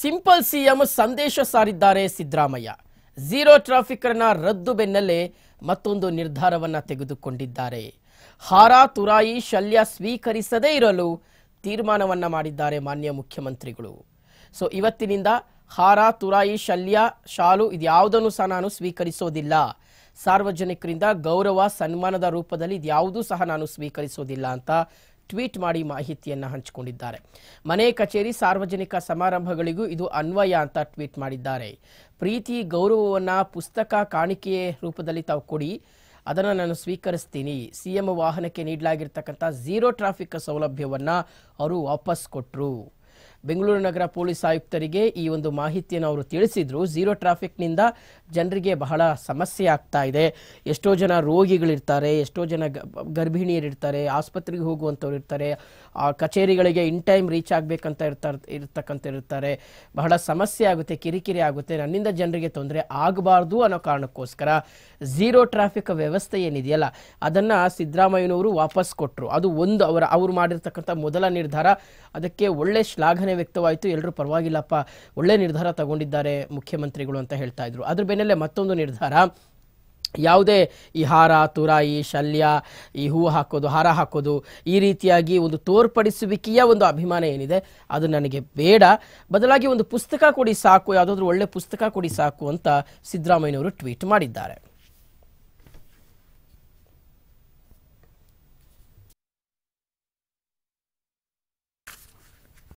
simple CM ಸಂದೇಶ ಸಾರಿದ್ದಾರೆ Siddaramaiah zero traffic ರದ್ದು ಬೆನ್ನಲ್ಲೇ ಮತ್ತೊಂದು ನಿರ್ಧಾರವನ್ನ ತೆಗೆದುಕೊಂಡಿದ್ದಾರೆ ಹಾರ ತುರಾಯಿ ಶಲ್ಯ ಸ್ವೀಕರಿಸದೇ ಇರಲು ತೀರ್ಮಾನವನ್ನ ಮಾಡಿದ್ದಾರೆ ಮಾನ್ಯ ಮುಖ್ಯಮಂತ್ರಿಗಳು ಸೊ ಇವತ್ತಿನಿಂದ ಹಾರ ತುರಾಯಿ ಶಲ್ಯ ಶಾಲು ಇದ್ಯಾವುದನ್ನು ಸಹ ನಾನು ಸ್ವೀಕರಿಸೋದಿಲ್ಲ ಸಾರ್ವಜನಿಕರಿಂದ ಗೌರವ ಸನ್ಮಾನದ ರೂಪದಲ್ಲಿ ಇದ್ಯಾವುದೂ ಸಹ ನಾನು ಸ್ವೀಕರಿಸೋದಿಲ್ಲ ಅಂತ ಟ್ವೀಟ್ ಮಾಡಿ ಮಾಹಿತಿಯನ್ನು ಹಂಚಿಕೊಂಡಿದ್ದಾರೆ ಮನೆ ಕಚೇರಿ ಸಾರ್ವಜನಿಕ ಸಮಾರಂಭಗಳಿಗೂ ಇದು ಅನ್ವಯ ಅಂತ ಟ್ವೀಟ್ ಮಾಡಿದ್ದಾರೆ ಪ್ರೀತಿ ಗೌರವವನ್ನು ಪುಸ್ತಕ ಕಾಣಿಕೆಯ ರೂಪದಲ್ಲಿ ತಾವು ಕೊಡಿ ಅದನ್ನು ನಾನು ಸ್ವೀಕರಿಸ್ತೀನಿ ಸಿ ಎಂ ವಾಹನಕ್ಕೆ ನೀಡಲಾಗಿರ್ತಕ್ಕಂಥ ಝೀರೋ ಟ್ರಾಫಿಕ್ ಸೌಲಭ್ಯವನ್ನು ಅವರು ವಾಪಸ್ ಕೊಟ್ಟರು ಬೆಂಗಳೂರು ನಗರ ಪೊಲೀಸ್ ಆಯುಕ್ತರಿಗೆ ಈ ಒಂದು ಮಾಹಿತಿಯನ್ನು ಅವರು ತಿಳಿಸಿದ್ರು ಝೀರೋ ಟ್ರಾಫಿಕ್ನಿಂದ ಜನರಿಗೆ ಬಹಳ ಸಮಸ್ಯೆ ಆಗ್ತಾ ಇದೆ ಎಷ್ಟೋ ಜನ ರೋಗಿಗಳಿರ್ತಾರೆ ಎಷ್ಟೋ ಜನ ಗರ್ಭಿಣಿಯರಿರ್ತಾರೆ ಆಸ್ಪತ್ರೆಗೆ ಹೋಗುವಂಥವ್ರು ಇರ್ತಾರೆ ಆ ಕಚೇರಿಗಳಿಗೆ ಇನ್ ಟೈಮ್ ರೀಚ್ ಆಗಬೇಕಂತ ಇರ್ತಾ ಇರ್ತಕ್ಕಂಥ ಇರ್ತಾರೆ ಬಹಳ ಸಮಸ್ಯೆ ಆಗುತ್ತೆ ಕಿರಿಕಿರಿ ಆಗುತ್ತೆ ನನ್ನಿಂದ ಜನರಿಗೆ ತೊಂದರೆ ಆಗಬಾರ್ದು ಅನ್ನೋ ಕಾರಣಕ್ಕೋಸ್ಕರ ಝೀರೋ ಟ್ರಾಫಿಕ್ ವ್ಯವಸ್ಥೆ ಏನಿದೆಯಲ್ಲ ಅದನ್ನು ಸಿದ್ದರಾಮಯ್ಯನವರು ವಾಪಸ್ ಕೊಟ್ಟರು ಅದು ಒಂದು ಅವರ ಅವರು ಮಾಡಿರ್ತಕ್ಕಂಥ ಮೊದಲ ನಿರ್ಧಾರ ಅದಕ್ಕೆ ಒಳ್ಳೆ ಶ್ಲಾಘನೆ ವ್ಯಕ್ತವಾಯಿತು ಎಲ್ಲರೂ ಪರವಾಗಿಲ್ಲಪ್ಪ ಒಳ್ಳೆ ನಿರ್ಧಾರ ತಗೊಂಡಿದ್ದಾರೆ ಮುಖ್ಯಮಂತ್ರಿಗಳು ಅಂತ ಹೇಳ್ತಾ ಇದ್ರು ಅದ್ರ ಬೆನ್ನಲ್ಲೇ ಮತ್ತೊಂದು ನಿರ್ಧಾರ ಯಾವುದೇ ಈ ಹಾರ ತುರಾಯಿ ಶಲ್ಯ ಈ ಹೂವು ಹಾಕೋದು ಹಾರ ಹಾಕೋದು ಈ ರೀತಿಯಾಗಿ ಒಂದು ತೋರ್ಪಡಿಸುವಿಕೆಯ ಒಂದು ಅಭಿಮಾನ ಏನಿದೆ ಅದು ನನಗೆ ಬೇಡ ಬದಲಾಗಿ ಒಂದು ಪುಸ್ತಕ ಕೊಡಿ ಸಾಕು ಯಾವುದಾದ್ರೂ ಒಳ್ಳೆ ಪುಸ್ತಕ ಕೊಡಿ ಸಾಕು ಅಂತ ಸಿದ್ದರಾಮಯ್ಯನವರು ಟ್ವೀಟ್ ಮಾಡಿದ್ದಾರೆ